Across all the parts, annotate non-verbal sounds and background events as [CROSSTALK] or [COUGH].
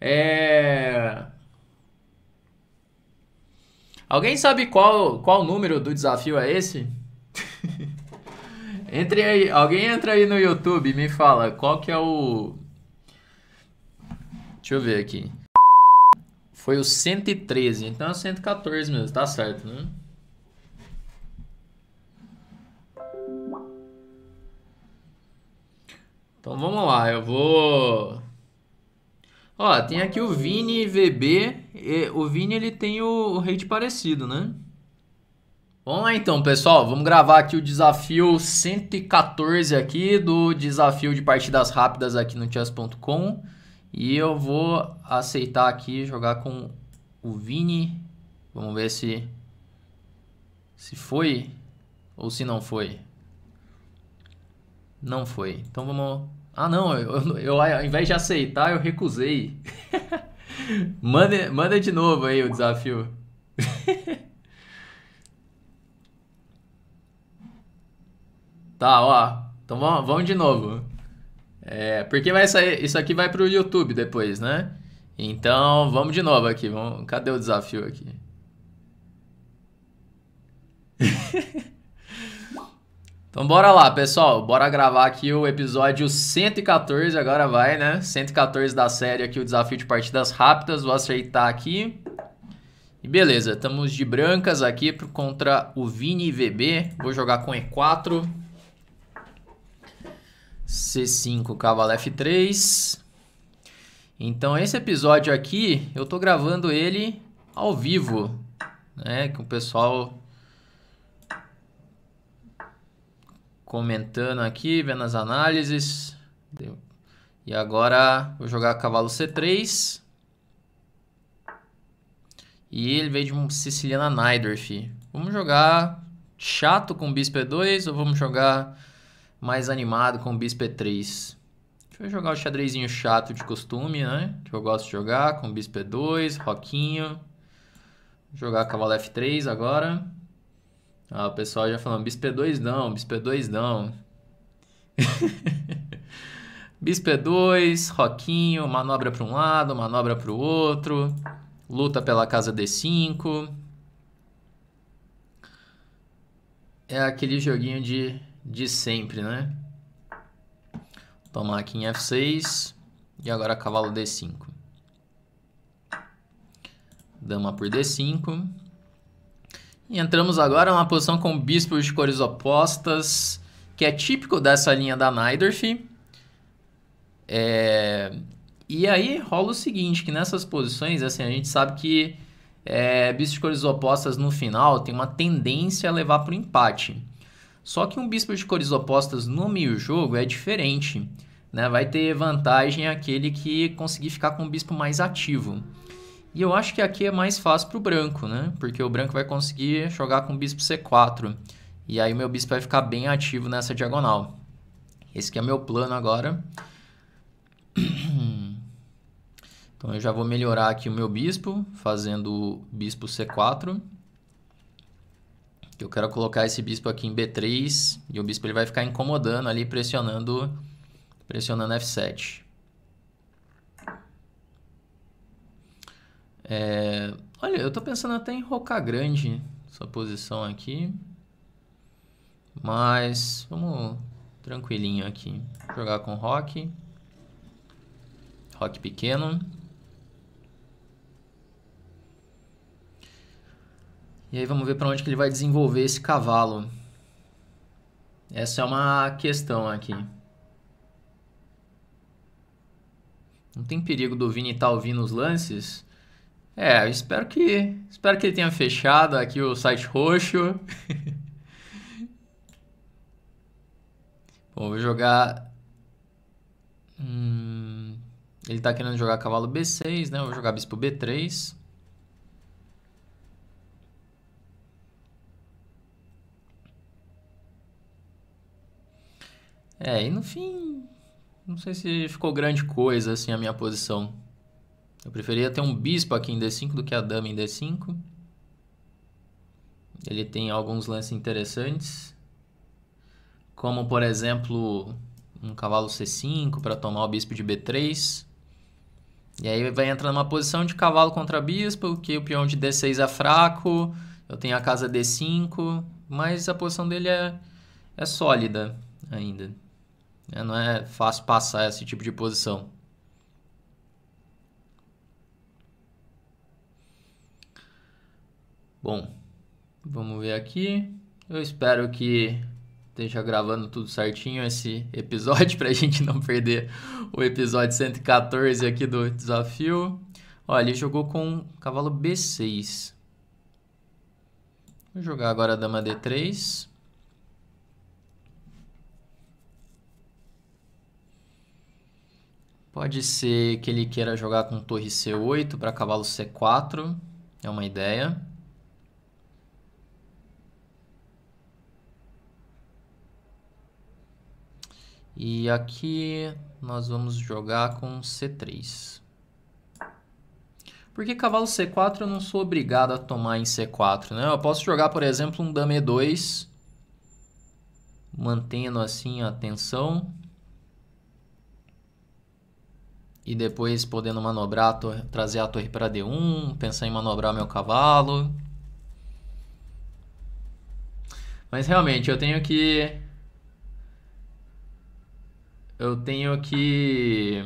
É... Alguém sabe qual, qual número do desafio é esse? [LAUGHS] Entre aí, alguém entra aí no YouTube e me fala qual que é o. Deixa eu ver aqui. Foi o 113, então é 114 mesmo, tá certo, né? Então vamos lá, eu vou. Ó, tem aqui o Vini VB. O Vini ele tem o rate parecido, né? Vamos lá então, pessoal. Vamos gravar aqui o desafio 114 aqui do desafio de partidas rápidas aqui no chess.com. E eu vou aceitar aqui jogar com o Vini. Vamos ver se se foi ou se não foi. Não foi. Então vamos ah, não, eu, eu, eu ao invés de aceitar, eu recusei. [LAUGHS] manda, manda de novo aí o desafio. [LAUGHS] tá, ó. Então vamos, vamos de novo. É, porque vai sair, isso aqui vai pro YouTube depois, né? Então vamos de novo aqui. Vamos, cadê o desafio aqui? [LAUGHS] Então bora lá, pessoal. Bora gravar aqui o episódio 114, agora vai, né? 114 da série aqui, o desafio de partidas rápidas. Vou aceitar aqui. E beleza, estamos de brancas aqui contra o Vini VB. Vou jogar com E4. C5, cavalo F3. Então esse episódio aqui, eu tô gravando ele ao vivo, né? Que o pessoal comentando aqui, vendo as análises. Deu. E agora vou jogar cavalo C3. E ele veio de um siciliana Naidorf. Vamos jogar chato com bispo E2 ou vamos jogar mais animado com bispo E3? Deixa eu jogar o xadrezinho chato de costume, né? Que eu gosto de jogar com bispo E2, roquinho. Vou jogar cavalo F3 agora. Ah, o pessoal já falando, BISP2 não, é BISP2 não. É [LAUGHS] BISP2, é Roquinho, manobra para um lado, manobra para o outro. Luta pela casa D5. É aquele joguinho de, de sempre, né? Tomar aqui em F6. E agora cavalo D5. Dama por D5. E entramos agora numa posição com bispos de cores opostas, que é típico dessa linha da Neidorf. É... E aí rola o seguinte, que nessas posições, assim, a gente sabe que é, bispos de cores opostas no final tem uma tendência a levar para o empate. Só que um bispo de cores opostas no meio jogo é diferente. Né? Vai ter vantagem aquele que conseguir ficar com o bispo mais ativo. E eu acho que aqui é mais fácil para o branco, né? Porque o branco vai conseguir jogar com o bispo C4. E aí o meu bispo vai ficar bem ativo nessa diagonal. Esse que é meu plano agora. [CLEARS THROAT] Então eu já vou melhorar aqui o meu bispo, fazendo o bispo C4. Eu quero colocar esse bispo aqui em B3 e o bispo ele vai ficar incomodando ali, pressionando, pressionando F7. É, olha, eu estou pensando até em rocar grande essa posição aqui. Mas vamos tranquilinho aqui. Jogar com rock. Rock pequeno. E aí vamos ver para onde que ele vai desenvolver esse cavalo. Essa é uma questão aqui. Não tem perigo do Vini estar tá ouvindo os lances? É, eu espero que espero que ele tenha fechado aqui o site roxo. [LAUGHS] Bom, vou jogar. Hum, ele tá querendo jogar cavalo B6, né? vou jogar bispo B3. É, e no fim, não sei se ficou grande coisa assim a minha posição. Eu preferia ter um bispo aqui em D5 do que a dama em D5. Ele tem alguns lances interessantes. Como, por exemplo, um cavalo C5 para tomar o bispo de B3. E aí vai entrar numa posição de cavalo contra bispo, que o peão de D6 é fraco, eu tenho a casa D5, mas a posição dele é, é sólida ainda. É, não é fácil passar esse tipo de posição. Bom, vamos ver aqui. Eu espero que esteja gravando tudo certinho esse episódio [LAUGHS] para a gente não perder o episódio 114 aqui do desafio. Olha, ele jogou com cavalo B6. Vou jogar agora a dama D3. Pode ser que ele queira jogar com torre C8 para cavalo C4. É uma ideia. E aqui nós vamos jogar com C3. Porque cavalo C4 eu não sou obrigado a tomar em C4, né? Eu posso jogar, por exemplo, um Dame 2, mantendo assim a tensão. E depois podendo manobrar, a torre, trazer a torre para D1, pensar em manobrar meu cavalo. Mas realmente, eu tenho que eu tenho que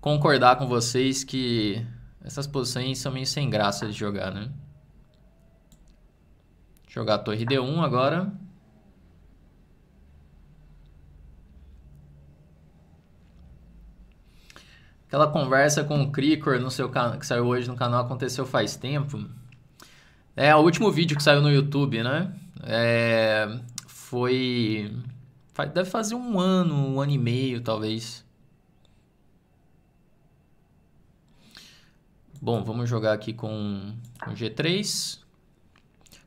concordar com vocês que essas posições são meio sem graça de jogar, né? Jogar a torre D1 agora. Aquela conversa com o Cricor no seu can... que saiu hoje no canal aconteceu faz tempo. É o último vídeo que saiu no YouTube, né? É, foi. Deve fazer um ano, um ano e meio, talvez. Bom, vamos jogar aqui com, com G3,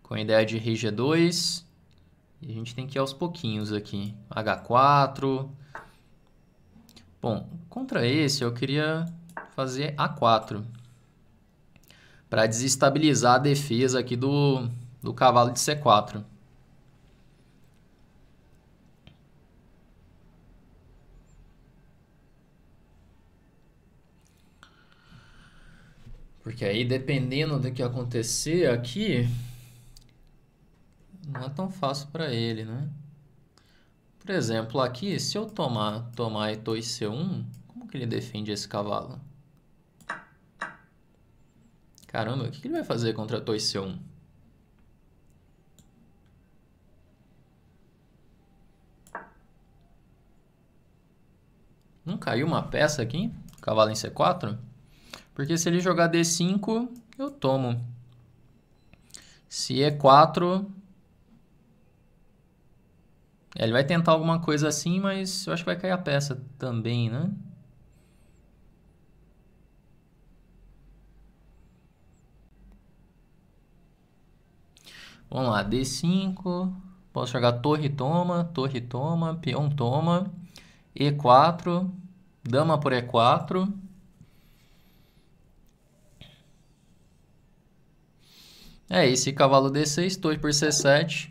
com a ideia de rei G2. E a gente tem que ir aos pouquinhos aqui. H4. Bom, contra esse eu queria fazer A4. Para desestabilizar a defesa aqui do, do cavalo de C4. Porque aí, dependendo do que acontecer aqui, não é tão fácil para ele, né? Por exemplo, aqui, se eu tomar, tomar E2 C1, como que ele defende esse cavalo? Caramba, o que ele vai fazer contra e C1? Não caiu uma peça aqui? Cavalo em C4? Porque se ele jogar D5, eu tomo. Se E4... É, ele vai tentar alguma coisa assim, mas eu acho que vai cair a peça também, né? Vamos lá, D5. Posso jogar torre toma, torre toma, peão toma, E4, dama por E4. É esse cavalo D6, torre por C7.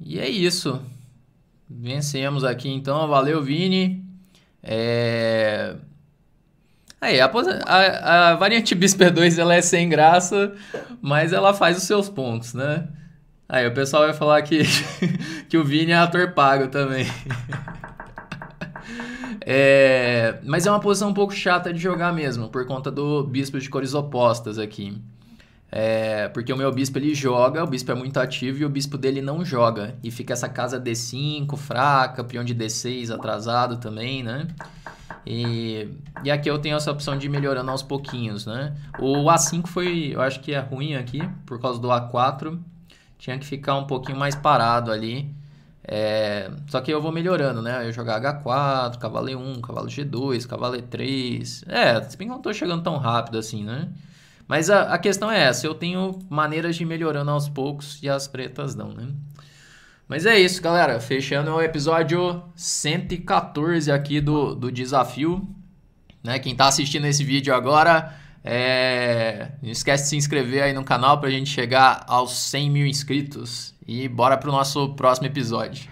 E é isso. Vencemos aqui então, valeu Vini. É... Aí, a, a, a variante bispo 2 ela é sem graça, mas ela faz os seus pontos, né? Aí o pessoal vai falar que, [LAUGHS] que o Vini é ator pago também. [LAUGHS] é... mas é uma posição um pouco chata de jogar mesmo, por conta do bispo de cores opostas aqui. É, porque o meu bispo ele joga, o bispo é muito ativo e o bispo dele não joga. E fica essa casa D5 fraca, peão de D6 atrasado também, né? E, e aqui eu tenho essa opção de ir melhorando aos pouquinhos, né? O A5 foi, eu acho que é ruim aqui, por causa do A4. Tinha que ficar um pouquinho mais parado ali. É, só que eu vou melhorando, né? Eu jogar H4, cavalo E1, cavalo G2, cavalo E3. É, se bem que eu não tô chegando tão rápido assim, né? Mas a, a questão é essa, eu tenho maneiras de ir melhorando aos poucos e as pretas não, né? Mas é isso, galera. Fechando o episódio 114 aqui do, do desafio. Né? Quem está assistindo esse vídeo agora, é... não esquece de se inscrever aí no canal para a gente chegar aos 100 mil inscritos. E bora pro nosso próximo episódio.